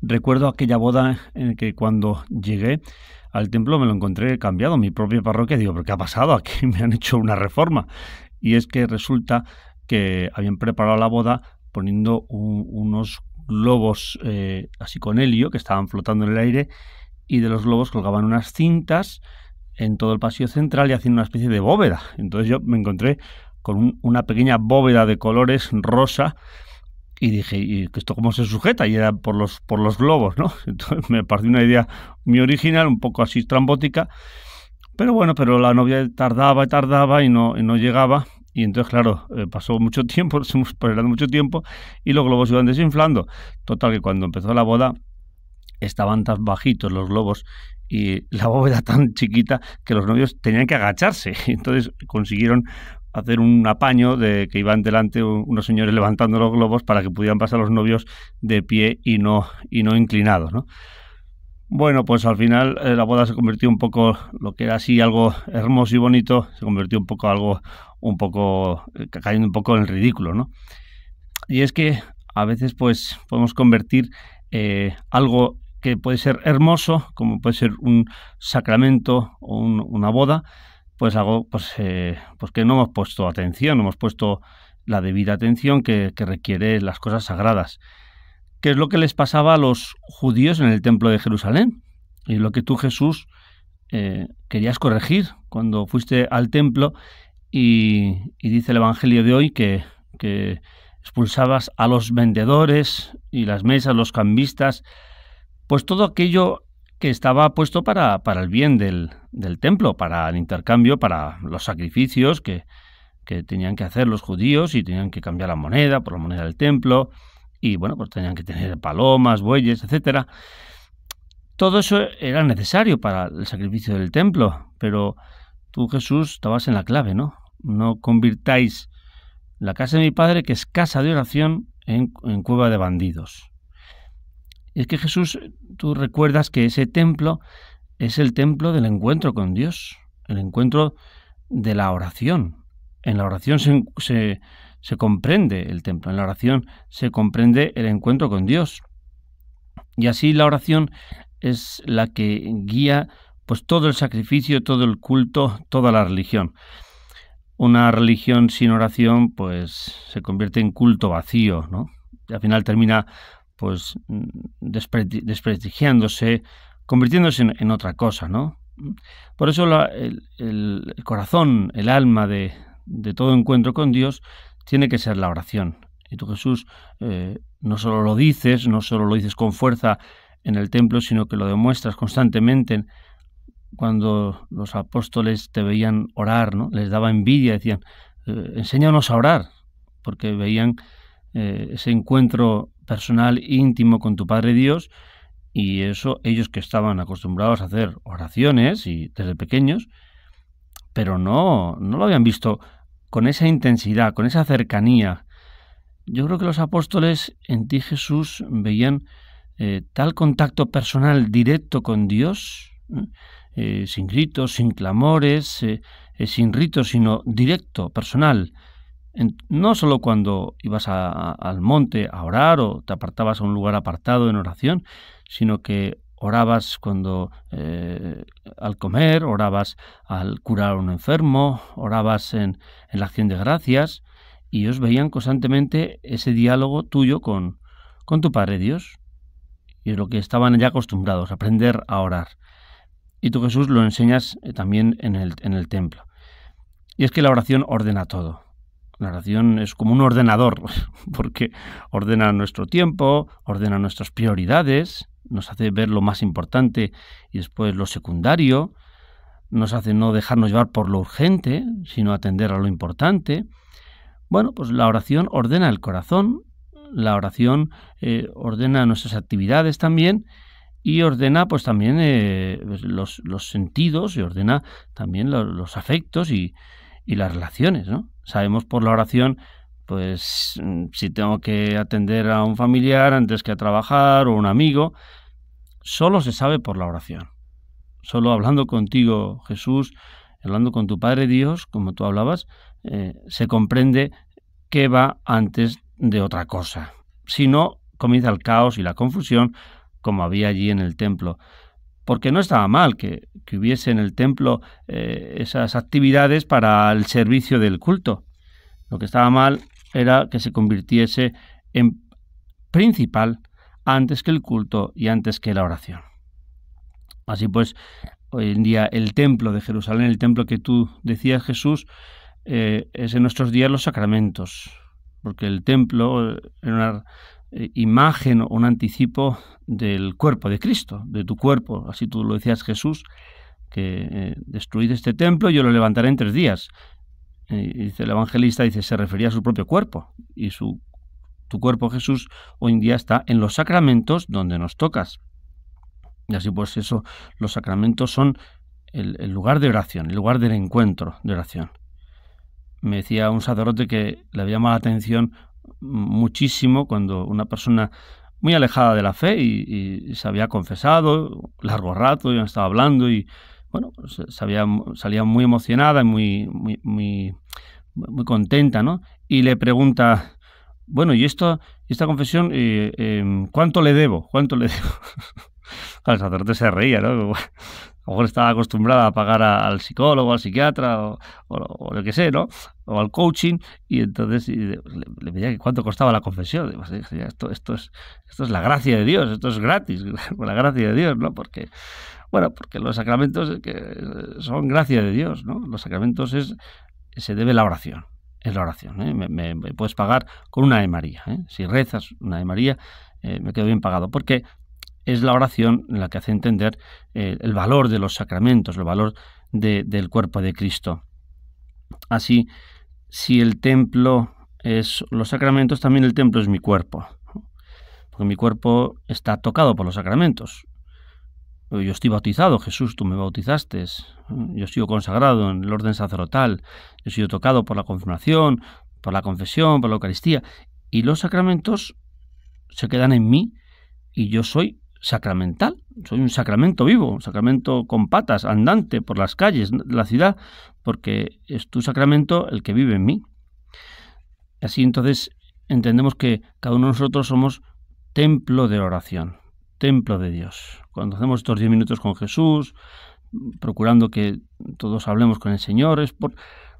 Recuerdo aquella boda en que cuando llegué al templo me lo encontré cambiado, mi propia parroquia, digo, ¿pero qué ha pasado? Aquí me han hecho una reforma. Y es que resulta que habían preparado la boda poniendo unos globos eh, así con helio que estaban flotando en el aire y de los globos colgaban unas cintas en todo el pasillo central y haciendo una especie de bóveda. Entonces yo me encontré con una pequeña bóveda de colores rosa y dije, ¿y esto cómo se sujeta? Y era por los, por los globos, ¿no? Entonces me pareció una idea muy original, un poco así trambótica. Pero bueno, pero la novia tardaba y tardaba y no, no llegaba. Y entonces, claro, eh, pasó mucho tiempo, esperando mucho tiempo y los globos iban desinflando. Total, que cuando empezó la boda estaban tan bajitos los globos y la bóveda tan chiquita que los novios tenían que agacharse. Entonces consiguieron hacer un apaño de que iban delante unos señores levantando los globos para que pudieran pasar los novios de pie y no, y no inclinados, Bueno, pues al final eh, la boda se convirtió un poco, lo que era así algo hermoso y bonito, se convirtió un poco algo, un poco, eh, cayendo un poco en el ridículo, ¿no? Y es que a veces pues podemos convertir eh, algo que puede ser hermoso, como puede ser un sacramento o una boda, pues algo pues, eh, pues que no hemos puesto atención, no hemos puesto la debida atención que, requiere las cosas sagradas. ¿Qué es lo que les pasaba a los judíos en el templo de Jerusalén? Y lo que tú, Jesús, eh, querías corregir cuando fuiste al templo y, dice el Evangelio de hoy que, que expulsabas a los vendedores y las mesas, los cambistas, pues todo aquello que estaba puesto para, el bien del, del, templo, para el intercambio, para los sacrificios que, tenían que hacer los judíos y tenían que cambiar la moneda por la moneda del templo y bueno, pues tenían que tener palomas, bueyes, etcétera. Todo eso era necesario para el sacrificio del templo, pero tú Jesús estabas en la clave, ¿no? No convirtáis la casa de mi padre, que es casa de oración, en, en cueva de bandidos. Y es que Jesús, tú recuerdas que ese templo es el templo del encuentro con Dios, el encuentro de la oración. En la oración se, comprende el templo, en la oración se comprende el encuentro con Dios. Y así la oración es la que guía pues todo el sacrificio, todo el culto, toda la religión. Una religión sin oración pues se convierte en culto vacío, ¿no? Y al final termina pues mm, desprestigiándose, convirtiéndose en, otra cosa, ¿no? Por eso el, corazón, el alma de, todo encuentro con Dios tiene que ser la oración. Y tú Jesús eh, no solo lo dices, no solo lo dices con fuerza en el templo, sino que lo demuestras constantemente cuando los apóstoles te veían orar, ¿no? les daba envidia, decían, eh, enséñanos a orar, porque veían eh, ese encuentro personal íntimo con tu Padre Dios y eso ellos que estaban acostumbrados a hacer oraciones y desde pequeños, pero no no lo habían visto con esa intensidad, con esa cercanía. Yo creo que los apóstoles en ti Jesús veían eh, tal contacto personal directo con Dios, ¿eh? Eh, sin gritos, sin clamores, sin ritos, sino directo, personal no solo cuando ibas al monte a orar o te apartabas a un lugar apartado en oración, sino que orabas cuando eh, al comer, orabas al curar a un enfermo, orabas en, la acción de gracias, y ellos veían constantemente ese diálogo tuyo con, con tu Padre Dios. Y es lo que estaban ya acostumbrados, aprender a orar. Y tú Jesús lo enseñas eh, también el, en el templo. Y es que la oración ordena todo. La oración es como un ordenador, porque ordena nuestro tiempo, ordena nuestras prioridades, nos hace ver lo más importante y después lo secundario, nos hace no dejarnos llevar por lo urgente, sino atender a lo importante. Bueno, pues la oración ordena el corazón, la oración eh, ordena nuestras actividades también y ordena pues también eh, pues, los, sentidos y ordena también los, afectos y, y las relaciones, ¿no? Sabemos por la oración, pues mm, si tengo que atender a un familiar antes que a trabajar o un amigo, solo se sabe por la oración. Solo hablando contigo, Jesús, hablando con tu Padre Dios, como tú hablabas, eh, se comprende qué va antes de otra cosa. Si no, comienza el caos y la confusión como había allí en el templo porque no estaba mal que, hubiese en el templo eh, esas actividades para el servicio del culto. Lo que estaba mal era que se convirtiese en principal antes que el culto y antes que la oración. Así pues, hoy en día el templo de Jerusalén, el templo que tú decías Jesús, eh, es en nuestros días los sacramentos, porque el templo era eh, una eh, imagen o un anticipo del cuerpo de Cristo, de tu cuerpo. Así tú lo decías Jesús, que eh, este templo y yo lo levantaré en tres días. dice el evangelista, dice, se refería a su propio cuerpo. Y su, tu cuerpo Jesús hoy en día está en los sacramentos donde nos tocas. Y así pues eso, los sacramentos son el, el lugar de oración, el lugar del encuentro de oración. Me decía un sacerdote que le había llamado la atención muchísimo cuando una persona muy alejada de la fe y, se había confesado largo rato, ya estaba hablando y bueno, salía muy emocionada y muy, muy, contenta, ¿no? Y le pregunta, bueno, ¿y esto, esta confesión eh, em, cuánto le debo? ¿Cuánto le debo? el sacerdote se reía, ¿no? a lo mejor estaba acostumbrada a pagar al psicólogo, al psiquiatra o, lo que sé, ¿no? O al coaching, y entonces le, veía pedía que cuánto costaba la confesión. esto, es, esto es la gracia de Dios, esto es gratis, la gracia de Dios, ¿no? Porque, bueno, porque los sacramentos eh, son gracia de Dios, ¿no? Los sacramentos es, se debe la oración, es la oración. ¿eh? Me, puedes pagar con una de María. ¿eh? Si rezas una de María, me quedo bien pagado. Porque es la oración la que hace entender eh, el valor de los sacramentos, el valor del cuerpo de Cristo. Así, si el templo es los sacramentos, también el templo es mi cuerpo, porque mi cuerpo está tocado por los sacramentos. Yo estoy bautizado, Jesús, tú me bautizaste, yo he sido consagrado en el orden sacerdotal, yo he sido tocado por la confirmación, por la confesión, por la Eucaristía, y los sacramentos se quedan en mí y yo soy sacramental. Soy un sacramento vivo, un sacramento con patas, andante por las calles de la ciudad, porque es tu sacramento el que vive en mí. Así entonces entendemos que cada uno de nosotros somos templo de oración, templo de Dios. Cuando hacemos estos diez minutos con Jesús, procurando que todos hablemos con el Señor, es por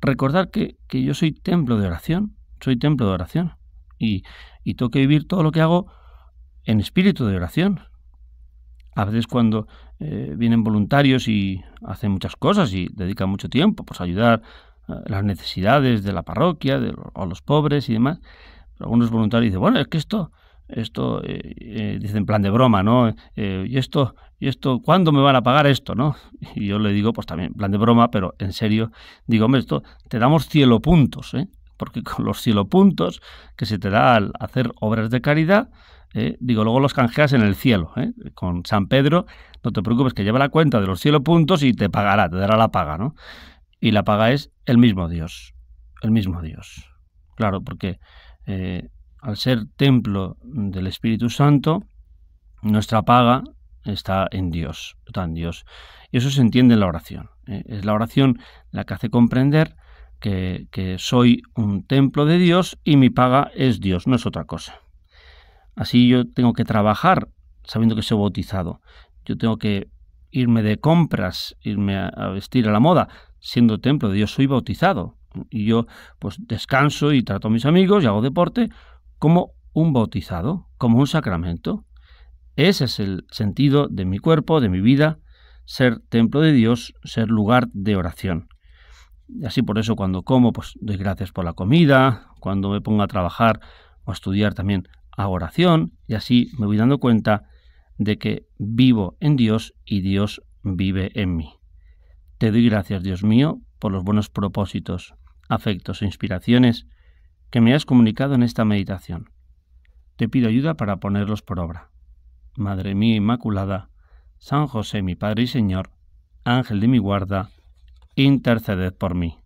recordar que, yo soy templo de oración, soy templo de oración. Y, y tengo que vivir todo lo que hago en espíritu de oración, a veces cuando eh, vienen voluntarios y hacen muchas cosas y dedican mucho tiempo, pues ayudar eh, las necesidades de la parroquia, de, a los pobres y demás, algunos voluntarios dicen, bueno, es que esto, esto, eh, dicen en plan de broma, ¿no? y esto, y esto, ¿cuándo me van a pagar esto, no? Y yo le digo, pues también, plan de broma, pero en serio, digo, hombre, esto, te damos cielo puntos, ¿eh? Porque con los cielo puntos que se te da al hacer obras de caridad, ¿eh? digo, luego los canjeas en el cielo, ¿eh? con San Pedro, no te preocupes que lleva la cuenta de los cielo puntos y te pagará, te dará la paga, ¿no? Y la paga es el mismo Dios, el mismo Dios. Claro, porque eh, al ser templo del Espíritu Santo, nuestra paga está en Dios, está en Dios. Y eso se entiende en la oración. Es la oración la que hace comprender que, que, soy un templo de Dios y mi paga es Dios, no es otra cosa. Así yo tengo que trabajar sabiendo que soy bautizado. Yo tengo que irme de compras, irme a, vestir a la moda, siendo templo de Dios, soy bautizado. Y yo pues descanso y trato a mis amigos y hago deporte como un bautizado, como un sacramento. Ese es el sentido de mi cuerpo, de mi vida, ser templo de Dios, ser lugar de oración. Y así por eso cuando como, pues doy gracias por la comida, cuando me pongo a trabajar o a estudiar también oración y así me voy dando cuenta de que vivo en Dios y Dios vive en mí. Te doy gracias, Dios mío, por los buenos propósitos, afectos e inspiraciones que me has comunicado en esta meditación. Te pido ayuda para ponerlos por obra. Madre mía Inmaculada, San José mi Padre y Señor, Ángel de mi guarda, interceded por mí.